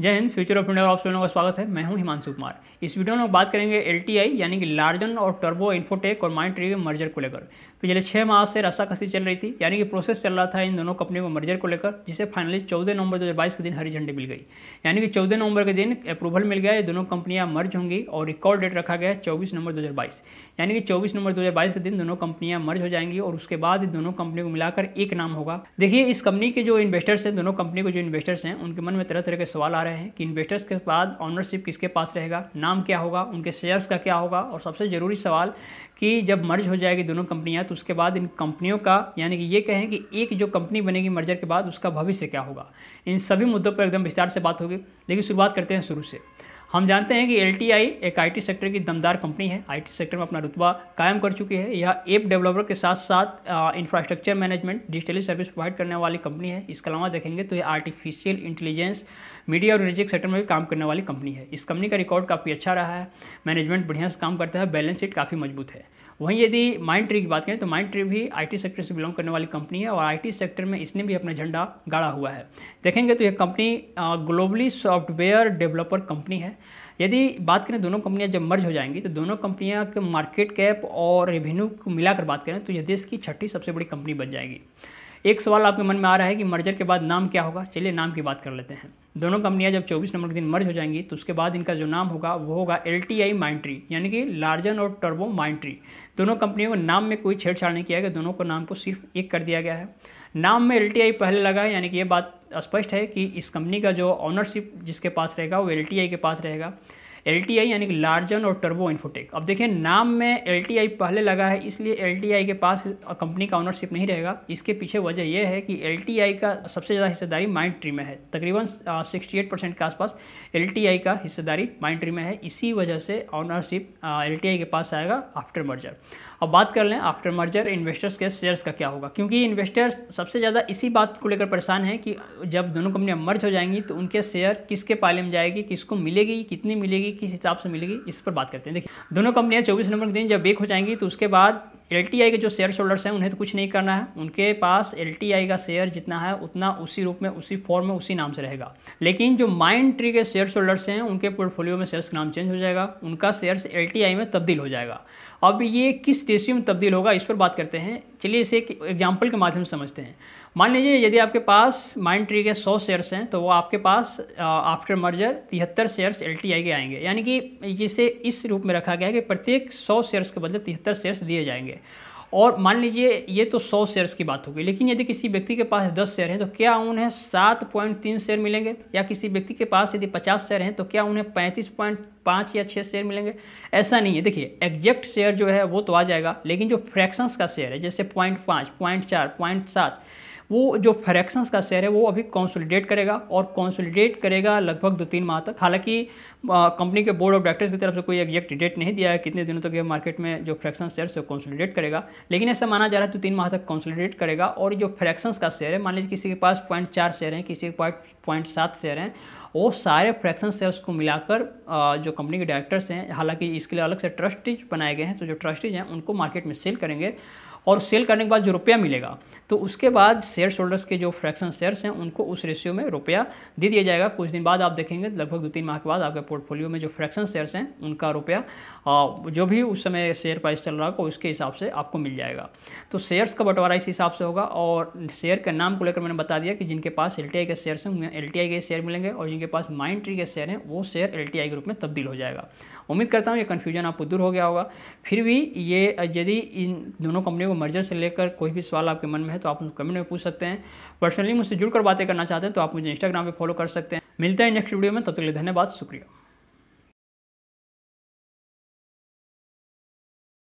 जय हिंद future of India of सोलों का स्वागत है मैं हूं हिमांशु कुमार इस वीडियो में बात करेंगे एल यानी कि लार्जन और टर्बो इन्फोटेक और माइंड के मर्जर को लेकर पिछले छः माह से रस्साकसी चल रही थी यानी कि प्रोसेस चल रहा था इन दोनों कंपनियों को मर्जर को लेकर जिसे फाइनली चौदह नवंबर दो तो के दिन हरी झंडी मिल गई यानी कि चौदह नवंबर के दिन अप्रूवल मिल गया ये दोनों कंपनियां मर्ज होंगी और रिकॉर्ड डेट रखा गया है चौबीस नवंबर दो यानी कि चौबीस नवंबर दो के दिन दोनों कंपनियाँ मर्ज हो जाएंगी और उसके बाद दोनों कंपनी को मिलाकर एक नाम होगा देखिए इस कंपनी के जो इन्वेस्टर्स हैं दोनों कंपनी के जो इन्वेस्टर्स हैं उनके मन में तरह तरह के सवाल आ रहे हैं कि इन्वेस्टर्स के बाद ऑनरशिप किसके पास रहेगा नाम क्या होगा उनके शेयर्स का क्या होगा और सबसे ज़रूरी सवाल कि जब मर्ज हो जाएगी दोनों कंपनियाँ तो उसके बाद इन कंपनियों का यानी कि ये कहें कि एक जो कंपनी बनेगी मर्जर के बाद उसका भविष्य क्या होगा इन सभी मुद्दों पर एकदम विस्तार से बात होगी लेकिन शुरुआत करते हैं शुरू से हम जानते हैं कि एल एक आईटी सेक्टर की दमदार कंपनी है आईटी सेक्टर में अपना रुतबा कायम कर चुकी है यह ऐप डेवलपर के साथ साथ infrastructure management digitally service provide करने वाली कंपनी है इसके अलावा देखेंगे तो यह आर्टिफिशियल इंटेलिजेंस मीडिया और रिजिक सेक्टर में भी काम करने वाली कंपनी है इस कंपनी का रिकॉर्ड काफ़ी अच्छा रहा है मैनेजमेंट बढ़िया से काम करता है बैलेंस शीट काफ़ी मजबूत है वहीं यदि माइंड ट्री की बात करें तो माइंड ट्री भी आईटी सेक्टर से बिलोंग करने वाली कंपनी है और आईटी सेक्टर में इसने भी अपना झंडा गाड़ा हुआ है देखेंगे तो यह कंपनी ग्लोबली सॉफ्टवेयर डेवलपर कंपनी है यदि बात करें दोनों कंपनियां जब मर्ज हो जाएंगी तो दोनों कंपनियां के मार्केट कैप और रेवेन्यू को मिलाकर बात करें तो यह देश की छठी सबसे बड़ी कंपनी बन जाएगी एक सवाल आपके मन में आ रहा है कि मर्जर के बाद नाम क्या होगा चलिए नाम की बात कर लेते हैं दोनों कंपनियां जब 24 नंबर के दिन मर्ज हो जाएंगी तो उसके बाद इनका जो नाम होगा वो होगा एल टी आई माइंट्री यानी कि लार्जन और टर्बो माइंट्री दोनों कंपनियों के नाम में कोई छेड़छाड़ नहीं किया गया दोनों को नाम को सिर्फ एक कर दिया गया है नाम में एल टी आई पहले लगा है यानी कि ये बात स्पष्ट है कि इस कंपनी का जो ऑनरशिप जिसके पास रहेगा वो एल टी आई के पास रहेगा एल यानी कि लार्जन और टर्बो इन्फोटेक अब देखिए नाम में एल पहले लगा है इसलिए एल के पास कंपनी का ऑनरशिप नहीं रहेगा इसके पीछे वजह यह है कि एल का सबसे ज़्यादा हिस्सेदारी माइंड ट्री में है तकरीबन सिक्सटी एट परसेंट के आसपास एल का हिस्सेदारी माइंड ट्री में है इसी वजह से ऑनरशिप एल के पास आएगा आफ्टर मर्जर अब बात कर लें आफ्टर मर्जर इन्वेस्टर्स के शेयर्स का क्या होगा क्योंकि इन्वेस्टर्स सबसे ज़्यादा इसी बात को लेकर परेशान हैं कि जब दोनों कंपनियां मर्ज हो जाएंगी तो उनके शेयर किसके पाले में जाएगी किसको मिलेगी कितनी मिलेगी मिलेगी किस हिसाब से मिलेगी इस पर बात करते हैं देखिए दोनों कंपनियां 24 नंबर के दिन जब बेक हो जाएंगी तो उसके बाद एल के जो शेयर होल्डर्स हैं उन्हें तो कुछ नहीं करना है उनके पास एल का शेयर जितना है उतना उसी रूप में उसी फॉर्म में उसी नाम से रहेगा लेकिन जो माइंड ट्री के शेयर होल्डर्स हैं उनके पोर्टफोलियो में शेयर्स का नाम चेंज हो जाएगा उनका शेयर्स एल में तब्दील हो जाएगा अब ये किस रेशियो में तब्दील होगा इस पर बात करते हैं चलिए इसे एक एग्जाम्पल के माध्यम से समझते हैं मान लीजिए यदि आपके पास माइंड ट्री के सौ शेयर्स हैं तो वो आपके पास आफ्टर मर्जर तिहत्तर शेयर्स एल के आएंगे यानी कि जिसे इस रूप में रखा गया है कि प्रत्येक सौ शेयर्स के बदले तिहत्तर शेयर्स दिए जाएंगे और मान लीजिए ये तो सौ शेयर्स की बात होगी लेकिन यदि किसी व्यक्ति के पास दस शेयर हैं तो क्या उन्हें सात पॉइंट तीन शेयर मिलेंगे या किसी व्यक्ति के पास यदि पचास शेयर हैं तो क्या उन्हें पैंतीस पॉइंट पाँच या छः शेयर मिलेंगे ऐसा नहीं है देखिए एग्जैक्ट शेयर जो है वो तो आ जाएगा लेकिन जो फ्रैक्शंस का शेयर है जैसे पॉइंट पाँच पॉइंट चार पॉइंट सात वो जो फ्रैक्शंस का शेयर है वो अभी कॉन्सोलिडेट करेगा और कॉन्सोलिडेट करेगा लगभग दो तीन माह तक हालांकि कंपनी के बोर्ड ऑफ डायरेक्टर्स की तरफ से कोई एग्जैक्ट डेट नहीं दिया है कितने दिनों तक ये मार्केट में जो फ्रैक्शन शेयर है कॉन्सोलिडेट करेगा लेकिन ऐसा माना जा रहा है दो तीन माह तक कॉन्सोलीडेट करेगा और जो फ्रैक्शंस का शेयर है मान लीजिए किसी के पास पॉइंट चार शेयर हैं किसी के पास पॉइंट सात शेयर हैं वो सारे फ्रैक्शन शेयर्स को मिलाकर जो कंपनी के डायरेक्टर्स हैं हालांकि इसके लिए अलग से ट्रस्टीज बनाए गए हैं तो जो ट्रस्टीज हैं उनको मार्केट में सेल करेंगे और सेल करने के बाद जो रुपया मिलेगा तो उसके बाद शेयर होल्डर्स के जो फ्रैक्शन शेयर्स हैं उनको उस रेशियो में रुपया दे दिया जाएगा कुछ दिन बाद आप देखेंगे लगभग दो तीन माह के बाद आपके पोर्टफोलियो में जो फ्रैक्शन शेयर्स हैं उनका रुपया जो भी उस समय शेयर प्राइस चल रहा होगा उसके हिसाब से आपको मिल जाएगा तो शेयर्स का बंटवारा इस हिसाब से होगा और शेयर के नाम को लेकर मैंने बता दिया कि जिनके पास एल के शेयर्स हैं उन्हें एल के शेयर मिलेंगे और जिनके पास माइंड ट्री के शेयर हैं वो शेयर एल के रूप में तब्दील हो जाएगा उम्मीद करता हूँ ये कन्फ्यूजन आपको दूर हो गया होगा फिर भी ये यदि इन दोनों कंपनियों को मर्जर से लेकर कोई भी सवाल आपके मन में है तो आप कमेंट में पूछ सकते हैं पर्सनली मुझसे जुड़कर बातें करना चाहते हैं तो आप मुझे इंस्टाग्राम पर फॉलो कर सकते हैं मिलते हैं नेक्स्ट वीडियो में तब तक के लिए धन्यवाद शुक्रिया